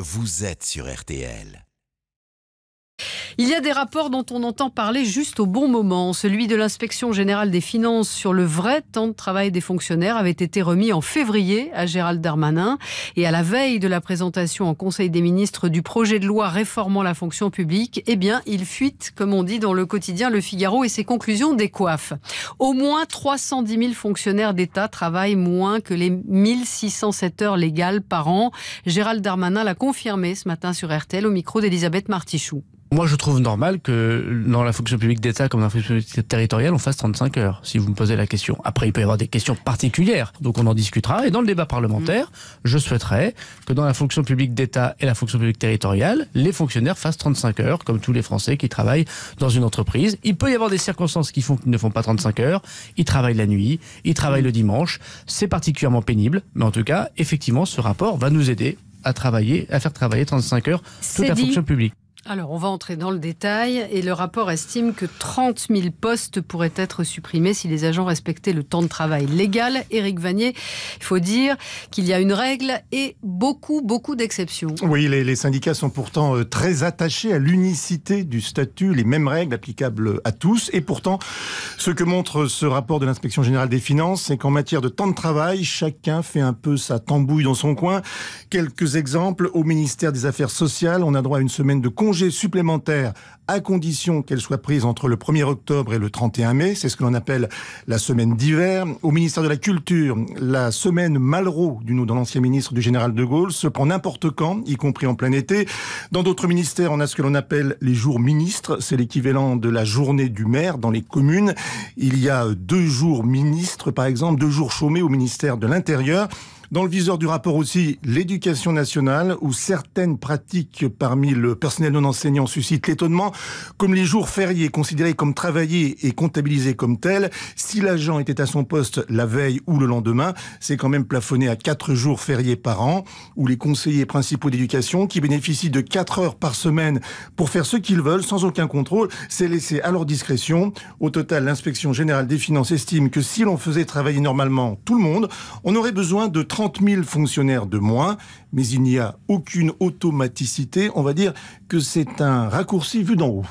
Vous êtes sur RTL. Il y a des rapports dont on entend parler juste au bon moment. Celui de l'inspection générale des finances sur le vrai temps de travail des fonctionnaires avait été remis en février à Gérald Darmanin et à la veille de la présentation en Conseil des ministres du projet de loi réformant la fonction publique, eh bien, il fuite, comme on dit dans le quotidien Le Figaro et ses conclusions décoiffent. Au moins 310 000 fonctionnaires d'État travaillent moins que les 1607 heures légales par an. Gérald Darmanin l'a confirmé ce matin sur RTL au micro d'Elisabeth Martichoux. Moi, je trouve trouve normal que dans la fonction publique d'État comme dans la fonction publique territoriale, on fasse 35 heures, si vous me posez la question. Après, il peut y avoir des questions particulières, donc on en discutera. Et dans le débat parlementaire, mm. je souhaiterais que dans la fonction publique d'État et la fonction publique territoriale, les fonctionnaires fassent 35 heures, comme tous les Français qui travaillent dans une entreprise. Il peut y avoir des circonstances qui font qu'ils ne font pas 35 heures. Ils travaillent la nuit, ils travaillent le dimanche. C'est particulièrement pénible, mais en tout cas, effectivement, ce rapport va nous aider à travailler, à faire travailler 35 heures toute la fonction publique. Alors, on va entrer dans le détail et le rapport estime que 30 000 postes pourraient être supprimés si les agents respectaient le temps de travail légal. Éric Vanier, il faut dire qu'il y a une règle et beaucoup, beaucoup d'exceptions. Oui, les, les, syndicats sont pourtant euh, très attachés à l'unicité du statut, les mêmes règles applicables à tous. Et pourtant, ce que montre ce rapport de l'inspection générale des finances, c'est qu'en matière de temps de travail, chacun fait un peu sa tambouille dans son coin. Quelques exemples, au ministère des Affaires sociales, on a droit à une semaine de congé supplémentaires à condition qu'elle soit prise entre le 1er octobre et le 31 mai. C'est ce que l'on appelle la semaine d'hiver. Au ministère de la Culture, la semaine Malraux, du nom de l'ancien ministre du général de Gaulle, se prend n'importe quand, y compris en plein été. Dans d'autres ministères, on a ce que l'on appelle les jours ministres. C'est l'équivalent de la journée du maire dans les communes. Il y a deux jours ministres, par exemple, deux jours chômés au ministère de l'Intérieur. Dans le viseur du rapport aussi, l'éducation nationale, où certaines pratiques parmi le personnel non enseignant suscitent l'étonnement, comme les jours fériés considérés comme travaillés et comptabilisés comme tels. Si l'agent était à son poste la veille ou le lendemain, c'est quand même plafonné à 4 jours fériés par an, où les conseillers principaux d'éducation, qui bénéficient de 4 heures par semaine pour faire ce qu'ils veulent sans aucun contrôle, c'est laissé à leur discrétion. Au total, l'inspection générale des finances estime que si l'on faisait travailler normalement tout le monde, on aurait besoin de 30 30 000 fonctionnaires de moins, mais il n'y a aucune automaticité. On va dire que c'est un raccourci vu d'en haut.